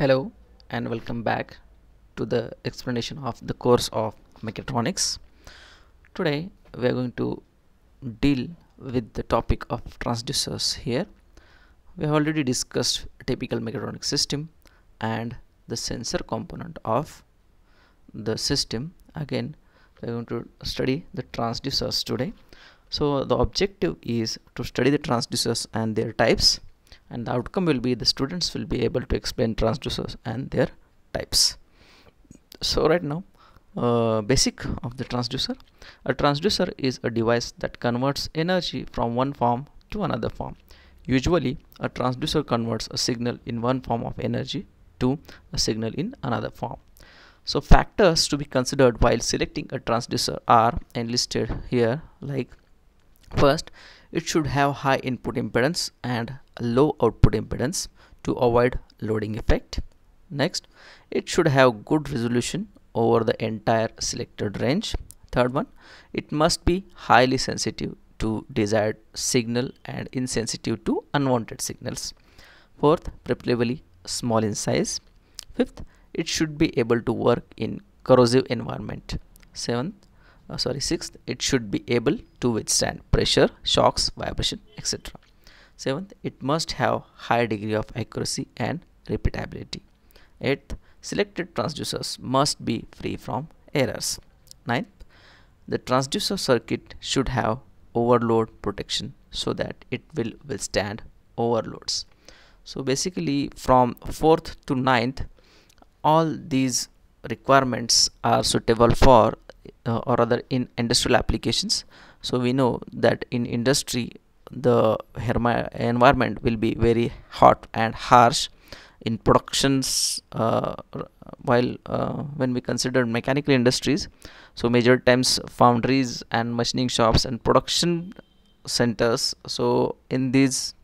Hello and welcome back to the explanation of the course of mechatronics. Today we are going to deal with the topic of transducers here. We have already discussed typical mechatronic system and the sensor component of the system. Again we are going to study the transducers today. So the objective is to study the transducers and their types and the outcome will be the students will be able to explain transducers and their types so right now uh, basic of the transducer a transducer is a device that converts energy from one form to another form usually a transducer converts a signal in one form of energy to a signal in another form so factors to be considered while selecting a transducer are enlisted here like first it should have high input impedance and low output impedance to avoid loading effect. Next, it should have good resolution over the entire selected range. Third one, it must be highly sensitive to desired signal and insensitive to unwanted signals. Fourth, preferably small in size. Fifth, it should be able to work in corrosive environment. Seventh, uh, sorry, sixth, it should be able to withstand pressure, shocks, vibration, etc. Seventh, it must have high degree of accuracy and repeatability. Eighth, selected transducers must be free from errors. Ninth, the transducer circuit should have overload protection so that it will withstand overloads. So basically from 4th to ninth, all these requirements are suitable for uh, or rather in industrial applications. So we know that in industry the environment will be very hot and harsh in productions uh, while uh, when we consider mechanical industries so major times foundries and machining shops and production centers so in these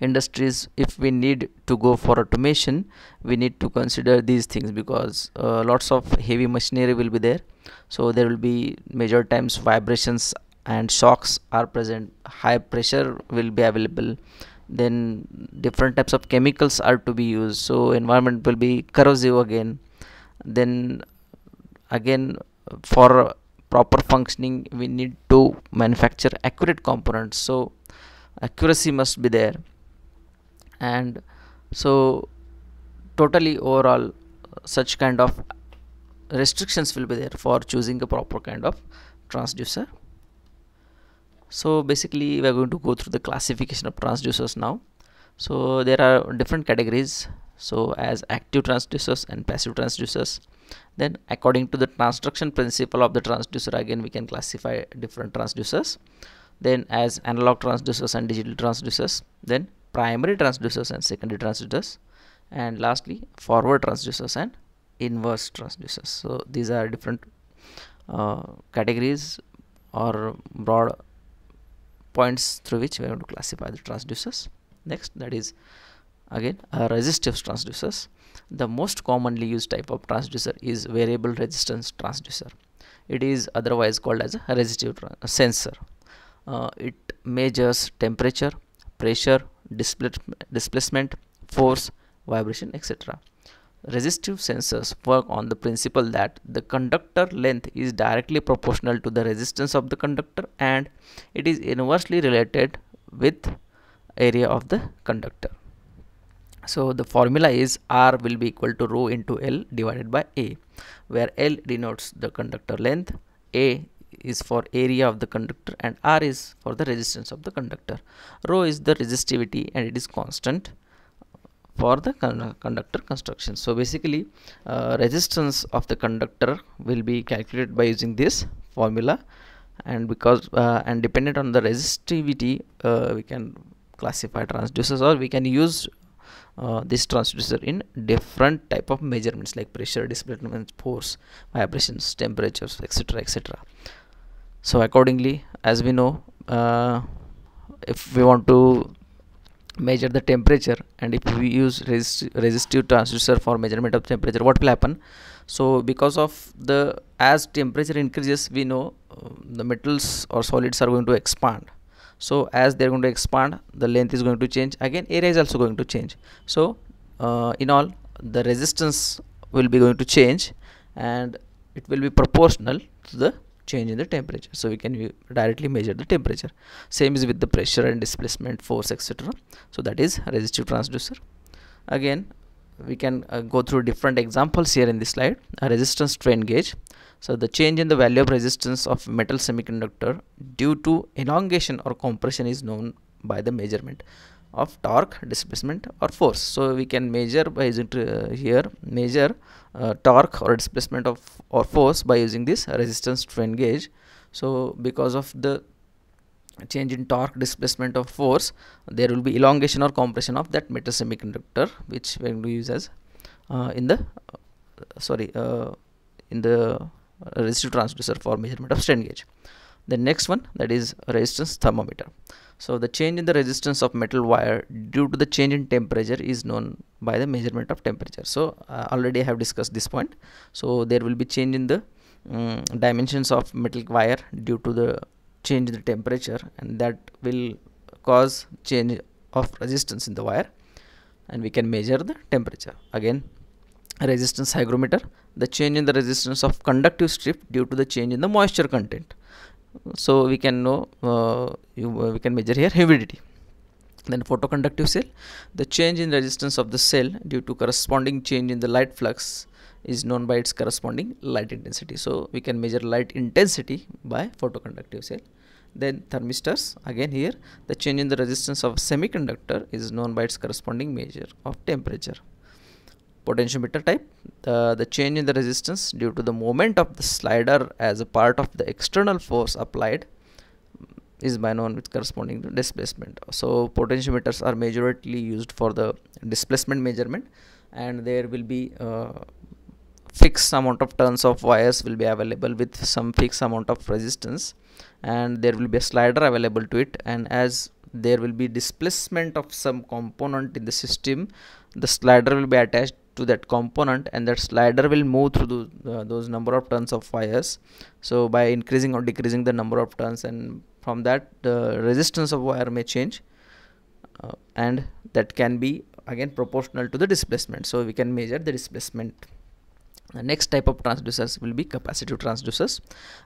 industries if we need to go for automation we need to consider these things because uh, lots of heavy machinery will be there so there will be major times vibrations and shocks are present high pressure will be available then different types of chemicals are to be used so environment will be corrosive again then again for proper functioning we need to manufacture accurate components so accuracy must be there and so totally overall such kind of restrictions will be there for choosing a proper kind of transducer so basically we are going to go through the classification of transducers now so there are different categories so as active transducers and passive transducers then according to the transduction principle of the transducer again we can classify different transducers then as analog transducers and digital transducers then primary transducers and secondary transducers and lastly forward transducers and inverse transducers so these are different uh, categories or broad points through which we have to classify the transducers. Next, that is again resistive transducers. The most commonly used type of transducer is variable resistance transducer. It is otherwise called as a resistive sensor. Uh, it measures temperature, pressure, displ displacement, force, vibration, etc. Resistive sensors work on the principle that the conductor length is directly proportional to the resistance of the conductor and it is inversely related with area of the conductor. So the formula is R will be equal to rho into L divided by A where L denotes the conductor length, A is for area of the conductor and R is for the resistance of the conductor. Rho is the resistivity and it is constant for the con conductor construction. So basically uh, resistance of the conductor will be calculated by using this formula and because uh, and dependent on the resistivity uh, we can classify transducers or we can use uh, this transducer in different type of measurements like pressure displacement force vibrations temperatures etc etc so accordingly as we know uh, if we want to measure the temperature and if we use resist resistive transducer for measurement of temperature what will happen so because of the as temperature increases we know uh, the metals or solids are going to expand so as they're going to expand the length is going to change again area is also going to change so uh, in all the resistance will be going to change and it will be proportional to the change in the temperature so we can directly measure the temperature same is with the pressure and displacement force etc so that is resistive transducer again we can uh, go through different examples here in this slide a resistance strain gauge so the change in the value of resistance of metal semiconductor due to elongation or compression is known by the measurement of torque displacement or force so we can measure by uh, here measure uh, torque or displacement of or force by using this resistance strain gauge so because of the change in torque displacement of force there will be elongation or compression of that metal semiconductor which we will use as uh, in the uh, sorry uh, in the resistive transducer for measurement of strain gauge the next one that is resistance thermometer so the change in the resistance of metal wire due to the change in temperature is known by the measurement of temperature so uh, already i have discussed this point so there will be change in the um, dimensions of metal wire due to the change in the temperature and that will cause change of resistance in the wire and we can measure the temperature again resistance hygrometer the change in the resistance of conductive strip due to the change in the moisture content so we can know uh, you, we can measure here humidity then photoconductive cell the change in resistance of the cell due to corresponding change in the light flux is known by its corresponding light intensity so we can measure light intensity by photoconductive cell then thermistors again here the change in the resistance of semiconductor is known by its corresponding measure of temperature potentiometer type uh, the change in the resistance due to the movement of the slider as a part of the external force applied is by known with corresponding to displacement so potentiometers are majorly used for the displacement measurement and there will be uh, fixed amount of turns of wires will be available with some fixed amount of resistance and there will be a slider available to it and as there will be displacement of some component in the system the slider will be attached to that component and that slider will move through those, uh, those number of turns of wires so by increasing or decreasing the number of turns and from that the resistance of wire may change uh, and that can be again proportional to the displacement so we can measure the displacement the next type of transducers will be capacitive transducers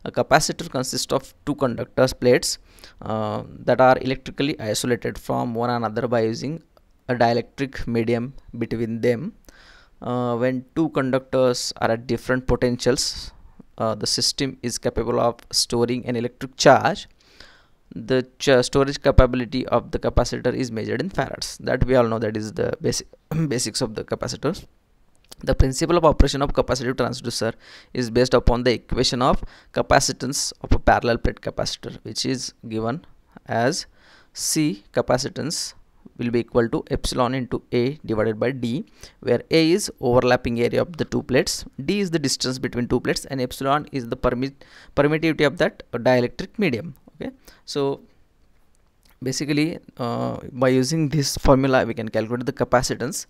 a capacitor consists of two conductors plates uh, that are electrically isolated from one another by using a dielectric medium between them uh, when two conductors are at different potentials uh, the system is capable of storing an electric charge the ch storage capability of the capacitor is measured in farads that we all know that is the basic basics of the capacitors the principle of operation of capacitive transducer is based upon the equation of capacitance of a parallel plate capacitor which is given as C capacitance will be equal to epsilon into A divided by D where A is overlapping area of the two plates, D is the distance between two plates and epsilon is the permit permittivity of that dielectric medium. Okay, So basically uh, by using this formula we can calculate the capacitance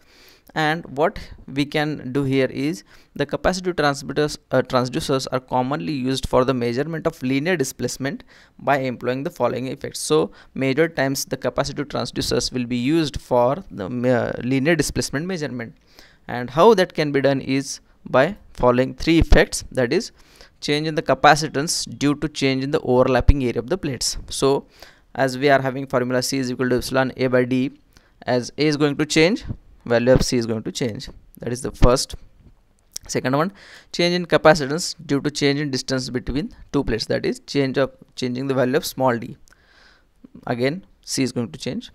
and what we can do here is the capacitive transmitters uh, transducers are commonly used for the measurement of linear displacement by employing the following effects so major times the capacitive transducers will be used for the uh, linear displacement measurement and how that can be done is by following three effects that is change in the capacitance due to change in the overlapping area of the plates so as we are having formula c is equal to epsilon a by d as a is going to change value of c is going to change that is the first second one change in capacitance due to change in distance between two plates that is change of changing the value of small d again c is going to change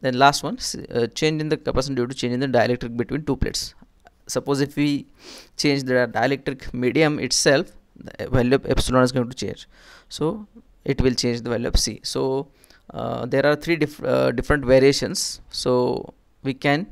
then last one uh, change in the capacitance due to change in the dielectric between two plates suppose if we change the dielectric medium itself the uh, value of epsilon is going to change so it will change the value of c so uh, there are three uh, different variations so we can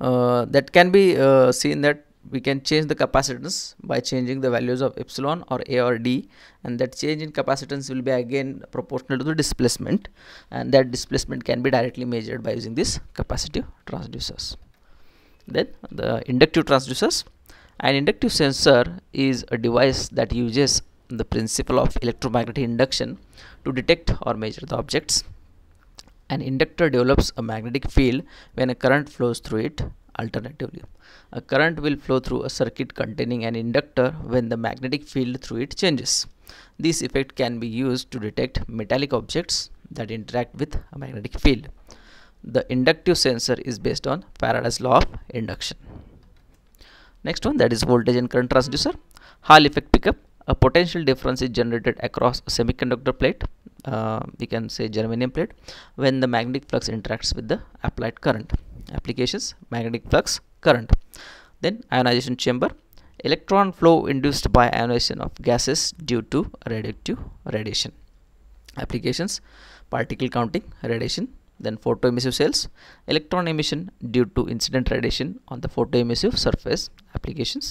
uh, that can be uh, seen that we can change the capacitance by changing the values of epsilon or a or d and that change in capacitance will be again proportional to the displacement and that displacement can be directly measured by using this capacitive transducers then the inductive transducers an inductive sensor is a device that uses the principle of electromagnetic induction to detect or measure the objects. An inductor develops a magnetic field when a current flows through it alternatively. A current will flow through a circuit containing an inductor when the magnetic field through it changes. This effect can be used to detect metallic objects that interact with a magnetic field. The inductive sensor is based on Faraday's law of induction. Next one that is voltage and current transducer. Hall effect pickup a potential difference is generated across a semiconductor plate uh, we can say germanium plate when the magnetic flux interacts with the applied current applications magnetic flux current then ionization chamber electron flow induced by ionization of gases due to radioactive radiation applications particle counting radiation then photoemissive cells electron emission due to incident radiation on the photoemissive surface applications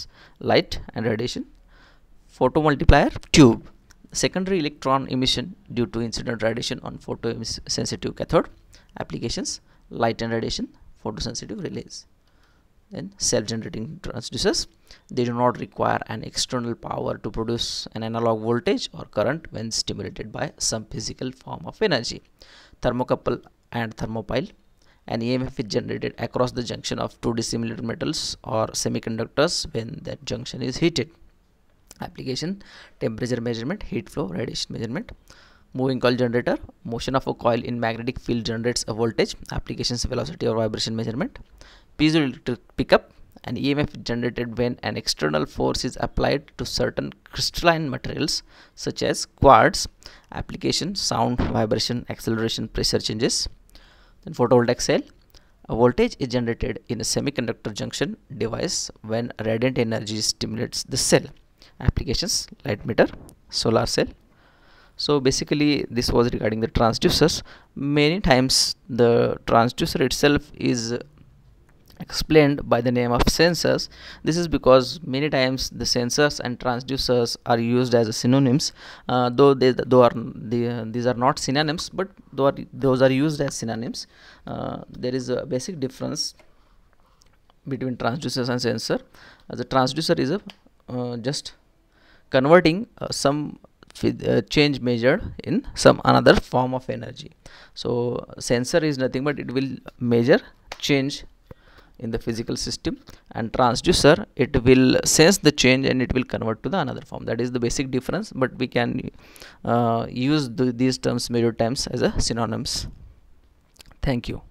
light and radiation photomultiplier tube secondary electron emission due to incident radiation on photosensitive cathode applications light and radiation photosensitive relays then self-generating transducers they do not require an external power to produce an analog voltage or current when stimulated by some physical form of energy thermocouple and thermopile an EMF is generated across the junction of two dissimilar metals or semiconductors when that junction is heated application temperature measurement heat flow radiation measurement moving coil generator motion of a coil in magnetic field generates a voltage applications velocity or vibration measurement piezoelectric pickup an emf generated when an external force is applied to certain crystalline materials such as quartz application sound vibration acceleration pressure changes then photovoltaic cell a voltage is generated in a semiconductor junction device when radiant energy stimulates the cell applications light meter solar cell so basically this was regarding the transducers many times the transducer itself is explained by the name of sensors this is because many times the sensors and transducers are used as synonyms uh, though they though are the uh, these are not synonyms but though are, those are used as synonyms uh, there is a basic difference between transducers and sensor As uh, a transducer is a uh, just converting uh, some uh, change measured in some another form of energy so sensor is nothing but it will measure change in the physical system and transducer it will sense the change and it will convert to the another form that is the basic difference but we can uh, use the, these terms measure times as a synonyms thank you